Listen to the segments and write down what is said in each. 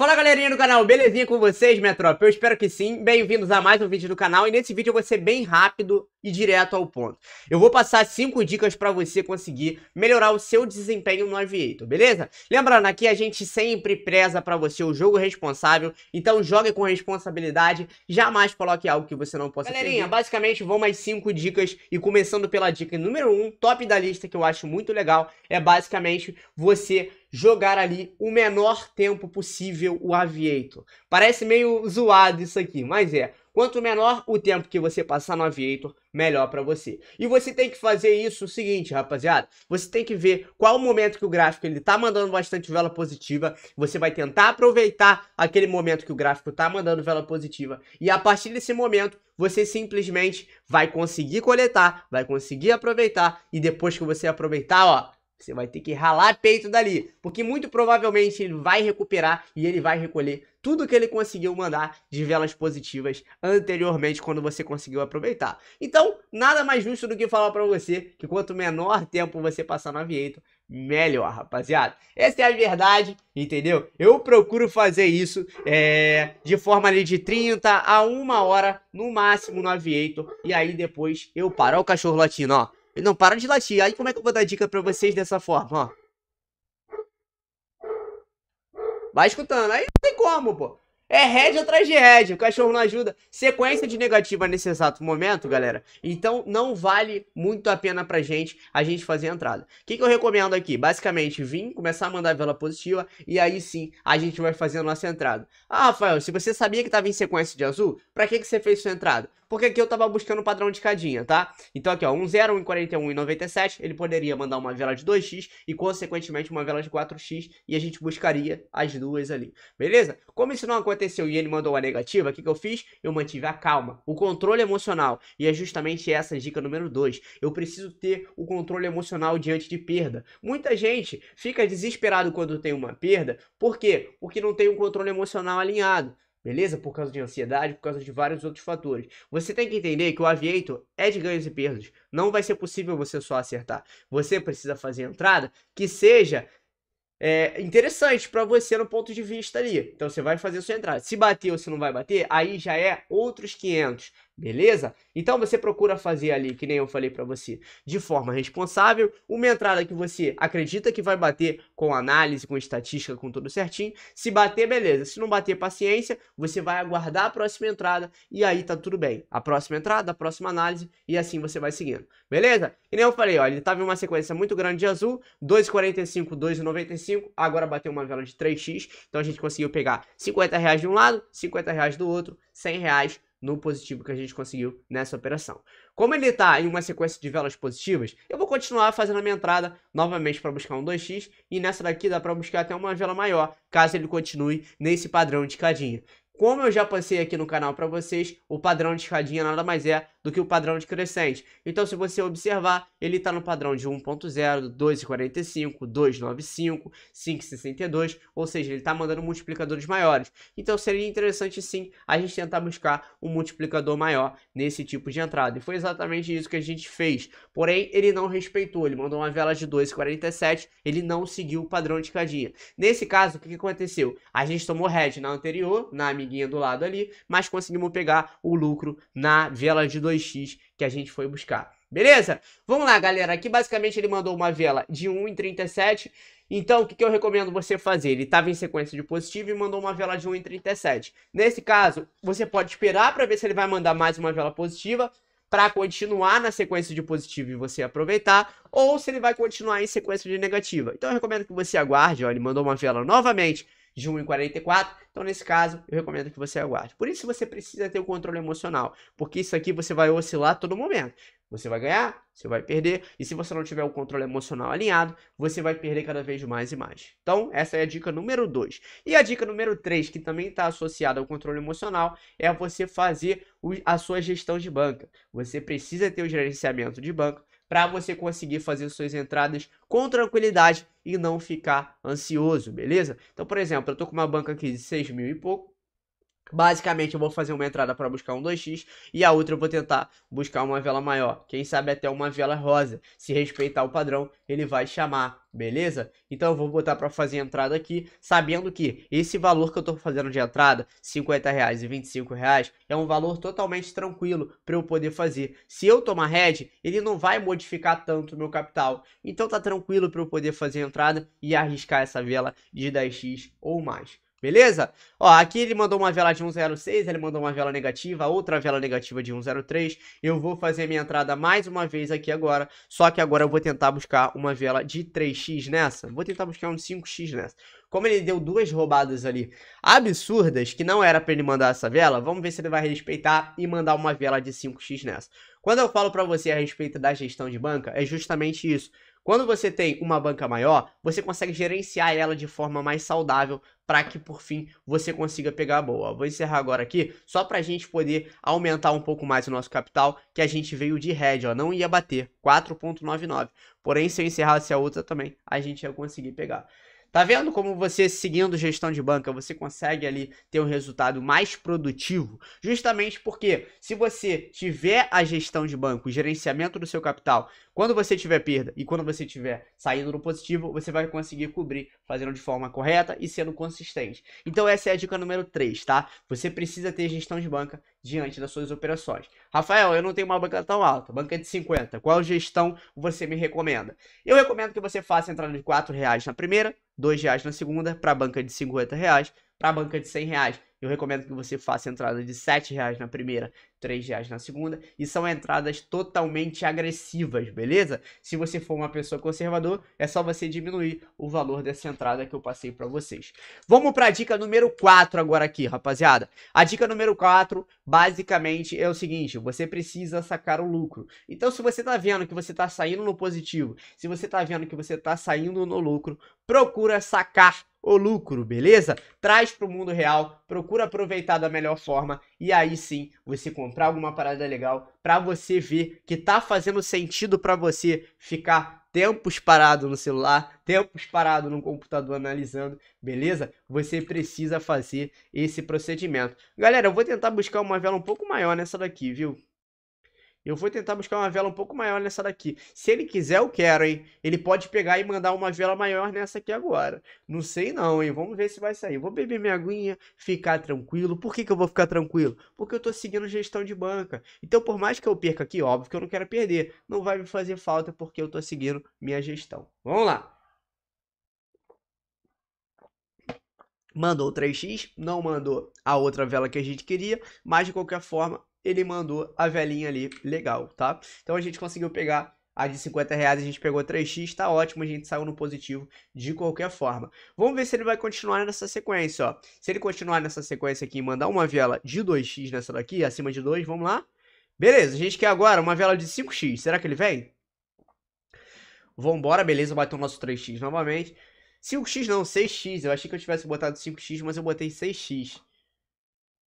Fala galerinha do canal, belezinha com vocês, minha tropa? Eu espero que sim. Bem-vindos a mais um vídeo do canal e nesse vídeo eu vou ser bem rápido e direto ao ponto. Eu vou passar 5 dicas para você conseguir melhorar o seu desempenho no Aviator, beleza? Lembrando, aqui a gente sempre preza para você o jogo responsável, então jogue com responsabilidade, jamais coloque algo que você não possa Galerinha, perder. basicamente vão mais 5 dicas e começando pela dica número 1, um, top da lista que eu acho muito legal, é basicamente você jogar ali o menor tempo possível o Aviator. Parece meio zoado isso aqui, mas é. Quanto menor o tempo que você passar no Aviator, melhor para você. E você tem que fazer isso o seguinte, rapaziada. Você tem que ver qual o momento que o gráfico ele tá mandando bastante vela positiva. Você vai tentar aproveitar aquele momento que o gráfico tá mandando vela positiva. E a partir desse momento, você simplesmente vai conseguir coletar, vai conseguir aproveitar. E depois que você aproveitar, ó, você vai ter que ralar peito dali, porque muito provavelmente ele vai recuperar e ele vai recolher tudo que ele conseguiu mandar de velas positivas anteriormente quando você conseguiu aproveitar. Então, nada mais justo do que falar para você que quanto menor tempo você passar no aviator, melhor, rapaziada. Essa é a verdade, entendeu? Eu procuro fazer isso é, de forma ali de 30 a 1 hora no máximo no aviator e aí depois eu paro. Olha o cachorro latino, ó. Ele não para de latir. Aí como é que eu vou dar dica pra vocês dessa forma, ó? Vai escutando. Aí não tem como, pô. É head atrás de head, o cachorro não ajuda. Sequência de negativa nesse exato momento, galera. Então não vale muito a pena pra gente a gente fazer a entrada. O que, que eu recomendo aqui? Basicamente, vir, começar a mandar a vela positiva e aí sim a gente vai fazer a nossa entrada. Ah, Rafael, se você sabia que tava em sequência de azul, pra que, que você fez sua entrada? porque aqui eu tava buscando o padrão de cadinha, tá? Então aqui, ó, um 0, 1 41 e 97, ele poderia mandar uma vela de 2x e, consequentemente, uma vela de 4x e a gente buscaria as duas ali, beleza? Como isso não aconteceu e ele mandou a negativa, o que, que eu fiz? Eu mantive a calma, o controle emocional, e é justamente essa dica número 2. Eu preciso ter o controle emocional diante de perda. Muita gente fica desesperado quando tem uma perda, por quê? Porque não tem um controle emocional alinhado beleza? Por causa de ansiedade, por causa de vários outros fatores. Você tem que entender que o aviator é de ganhos e perdas. Não vai ser possível você só acertar. Você precisa fazer entrada que seja é, interessante para você no ponto de vista ali. Então você vai fazer sua entrada. Se bater ou se não vai bater, aí já é outros 500. Beleza? Então você procura fazer ali, que nem eu falei para você, de forma responsável, uma entrada que você acredita que vai bater com análise, com estatística, com tudo certinho. Se bater, beleza. Se não bater, paciência, você vai aguardar a próxima entrada e aí tá tudo bem. A próxima entrada, a próxima análise e assim você vai seguindo. Beleza? E nem eu falei, ó, ele tava em uma sequência muito grande de azul, 2,45, 2,95, agora bateu uma vela de 3x, então a gente conseguiu pegar 50 reais de um lado, 50 reais do outro, 100 reais no positivo que a gente conseguiu nessa operação. Como ele está em uma sequência de velas positivas, eu vou continuar fazendo a minha entrada novamente para buscar um 2x e nessa daqui dá para buscar até uma vela maior, caso ele continue nesse padrão de cadinha. Como eu já passei aqui no canal para vocês, o padrão de escadinha nada mais é do que o padrão de crescente. Então, se você observar, ele está no padrão de 1.0, 2,45, 2,95, 5,62, ou seja, ele está mandando multiplicadores maiores. Então, seria interessante sim a gente tentar buscar um multiplicador maior nesse tipo de entrada. E foi exatamente isso que a gente fez. Porém, ele não respeitou, ele mandou uma vela de 2,47, ele não seguiu o padrão de escadinha. Nesse caso, o que aconteceu? A gente tomou head na anterior, na amiga barriguinha do lado ali, mas conseguimos pegar o lucro na vela de 2x que a gente foi buscar. Beleza? Vamos lá, galera. Aqui basicamente ele mandou uma vela de 1,37. Então, o que, que, eu recomendo você fazer? Ele estava em sequência de positivo e mandou uma vela de 1,37. Nesse caso, você pode esperar para ver se ele vai mandar mais uma vela positiva para continuar na sequência de positivo e você aproveitar, ou se ele vai continuar em sequência de negativa. Então, eu recomendo que você aguarde. Ó, ele mandou uma vela novamente de 1,44. Então, nesse caso, eu recomendo que você aguarde. Por isso, você precisa ter o um controle emocional, porque isso aqui você vai oscilar a todo momento. Você vai ganhar, você vai perder, e se você não tiver o controle emocional alinhado, você vai perder cada vez mais e mais. Então, essa é a dica número 2. E a dica número 3, que também está associada ao controle emocional, é você fazer a sua gestão de banca. Você precisa ter o gerenciamento de banco, para você conseguir fazer suas entradas com tranquilidade e não ficar ansioso, beleza? Então, por exemplo, eu tô com uma banca aqui de 6 mil e pouco, Basicamente, eu vou fazer uma entrada para buscar um 2x e a outra eu vou tentar buscar uma vela maior. Quem sabe até uma vela rosa. Se respeitar o padrão, ele vai chamar, beleza? Então eu vou botar para fazer entrada aqui, sabendo que esse valor que eu estou fazendo de entrada, 50 reais e 25 reais, é um valor totalmente tranquilo para eu poder fazer. Se eu tomar head, ele não vai modificar tanto o meu capital. Então tá tranquilo para eu poder fazer entrada e arriscar essa vela de 10x ou mais. Beleza? Ó, aqui ele mandou uma vela de 106, ele mandou uma vela negativa, outra vela negativa de 103. Eu vou fazer minha entrada mais uma vez aqui agora, só que agora eu vou tentar buscar uma vela de 3x nessa. Vou tentar buscar um 5x nessa. Como ele deu duas roubadas ali absurdas, que não era para ele mandar essa vela, vamos ver se ele vai respeitar e mandar uma vela de 5x nessa. Quando eu falo para você a respeito da gestão de banca, é justamente isso. Quando você tem uma banca maior, você consegue gerenciar ela de forma mais saudável para que por fim você consiga pegar a boa. Vou encerrar agora aqui, só para a gente poder aumentar um pouco mais o nosso capital, que a gente veio de head, ó, não ia bater, 4.99. Porém, se eu encerrasse a outra também, a gente ia conseguir pegar. Tá vendo como você seguindo gestão de banca, você consegue ali ter um resultado mais produtivo? Justamente porque se você tiver a gestão de banco, o gerenciamento do seu capital, quando você tiver perda e quando você tiver saindo no positivo, você vai conseguir cobrir fazendo de forma correta e sendo consistente. Então essa é a dica número 3, tá? Você precisa ter gestão de banca diante das suas operações. Rafael, eu não tenho uma banca tão alta, banca de 50. Qual gestão você me recomenda? Eu recomendo que você faça entrada de R$ reais na primeira, R$ reais na segunda, para a banca de R$ reais, para a banca de R$ reais eu recomendo que você faça entrada de R$7,00 na primeira, R$3,00 na segunda, e são entradas totalmente agressivas, beleza? Se você for uma pessoa conservador, é só você diminuir o valor dessa entrada que eu passei para vocês. Vamos para a dica número 4 agora aqui, rapaziada. A dica número 4, basicamente, é o seguinte, você precisa sacar o lucro. Então, se você está vendo que você está saindo no positivo, se você está vendo que você está saindo no lucro, procura sacar o lucro, beleza? Traz para o mundo real, procura aproveitar da melhor forma e aí sim você comprar alguma parada legal para você ver que tá fazendo sentido para você ficar tempos parado no celular, tempos parado no computador analisando, beleza? Você precisa fazer esse procedimento. Galera, eu vou tentar buscar uma vela um pouco maior nessa daqui, viu? Eu vou tentar buscar uma vela um pouco maior nessa daqui. Se ele quiser, eu quero, hein? Ele pode pegar e mandar uma vela maior nessa aqui agora. Não sei não, hein? Vamos ver se vai sair. Vou beber minha aguinha, ficar tranquilo. Por que, que eu vou ficar tranquilo? Porque eu tô seguindo gestão de banca. Então, por mais que eu perca aqui, óbvio que eu não quero perder. Não vai me fazer falta porque eu tô seguindo minha gestão. Vamos lá. Mandou 3x, não mandou a outra vela que a gente queria, mas de qualquer forma ele mandou a velhinha ali, legal, tá? Então a gente conseguiu pegar a de 50 reais, a gente pegou 3x, tá ótimo, a gente saiu no positivo de qualquer forma. Vamos ver se ele vai continuar nessa sequência, ó. Se ele continuar nessa sequência aqui e mandar uma vela de 2x nessa daqui, acima de 2, vamos lá? Beleza, a gente quer agora uma vela de 5x, será que ele vem? Vambora, beleza, bateu o nosso 3x novamente. 5x não, 6x, eu achei que eu tivesse botado 5x, mas eu botei 6x.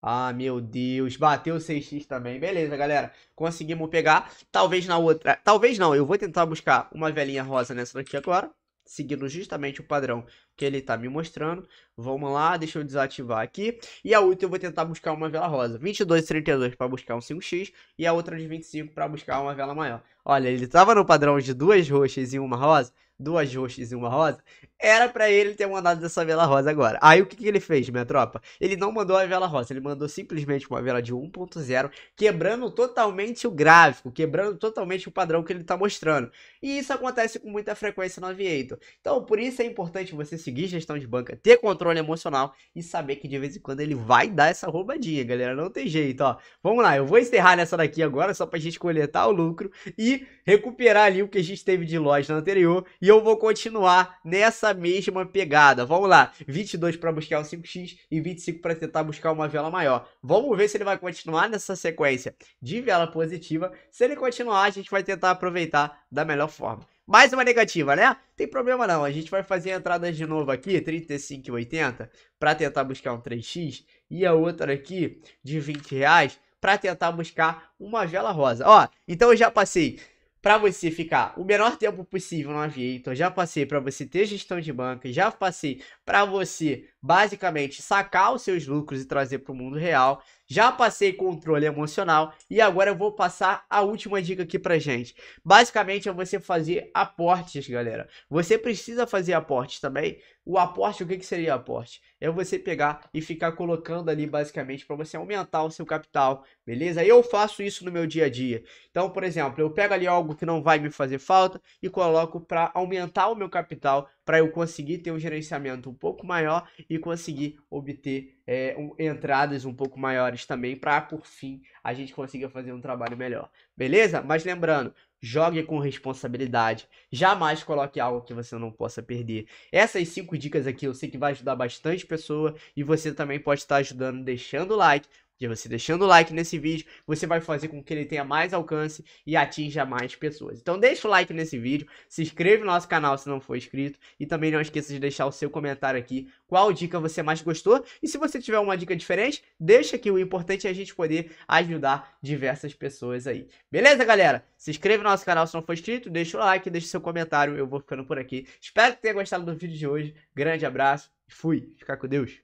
Ah, meu Deus! Bateu 6x também. Beleza, galera. Conseguimos pegar. Talvez na outra... Talvez não. Eu vou tentar buscar uma velhinha rosa nessa daqui agora. Seguindo justamente o padrão que ele tá me mostrando. Vamos lá. Deixa eu desativar aqui. E a outra eu vou tentar buscar uma vela rosa. 22 32 para buscar um 5x. E a outra de 25 para buscar uma vela maior. Olha, ele tava no padrão de duas roxas e uma rosa duas roxas e uma rosa, era para ele ter mandado essa vela rosa agora. Aí o que, que ele fez, minha tropa? Ele não mandou a vela rosa, ele mandou simplesmente uma vela de 1.0, quebrando totalmente o gráfico, quebrando totalmente o padrão que ele tá mostrando. E isso acontece com muita frequência no Aviator. Então, por isso é importante você seguir gestão de banca, ter controle emocional e saber que de vez em quando ele vai dar essa roubadinha, galera. Não tem jeito, ó. Vamos lá, eu vou encerrar nessa daqui agora só pra gente coletar o lucro e recuperar ali o que a gente teve de loja anterior. E eu vou continuar nessa mesma pegada. Vamos lá, 22 para buscar o 5x e 25 para tentar buscar uma vela maior. Vamos ver se ele vai continuar nessa sequência de vela positiva. Se ele continuar, a gente vai tentar aproveitar da melhor forma. Mais uma negativa, né? Tem problema não, a gente vai fazer entradas de novo aqui, 35,80 para tentar buscar um 3x, e a outra aqui de 20 reais, para tentar buscar uma vela rosa. Ó, então eu já passei para você ficar o menor tempo possível no Aviator, então já passei para você ter gestão de banca, já passei para você basicamente sacar os seus lucros e trazer para o mundo real. Já passei controle emocional e agora eu vou passar a última dica aqui para gente. Basicamente é você fazer aportes, galera. Você precisa fazer aportes também. O aporte, o que, que seria aporte? É você pegar e ficar colocando ali basicamente para você aumentar o seu capital, beleza? Eu faço isso no meu dia a dia. Então, por exemplo, eu pego ali algo que não vai me fazer falta e coloco para aumentar o meu capital para eu conseguir ter um gerenciamento um pouco maior e conseguir obter é, um, entradas um pouco maiores também, para por fim a gente consiga fazer um trabalho melhor, beleza? Mas lembrando, jogue com responsabilidade, jamais coloque algo que você não possa perder. Essas cinco dicas aqui eu sei que vai ajudar bastante pessoa e você também pode estar ajudando deixando o like, de você deixando o like nesse vídeo, você vai fazer com que ele tenha mais alcance e atinja mais pessoas. Então deixa o like nesse vídeo, se inscreve no nosso canal se não for inscrito e também não esqueça de deixar o seu comentário aqui qual dica você mais gostou e se você tiver uma dica diferente, deixa aqui, o importante é a gente poder ajudar diversas pessoas aí. Beleza, galera? Se inscreve no nosso canal se não for inscrito, deixa o like, deixa o seu comentário, eu vou ficando por aqui. Espero que tenha gostado do vídeo de hoje. Grande abraço e fui. Ficar com Deus.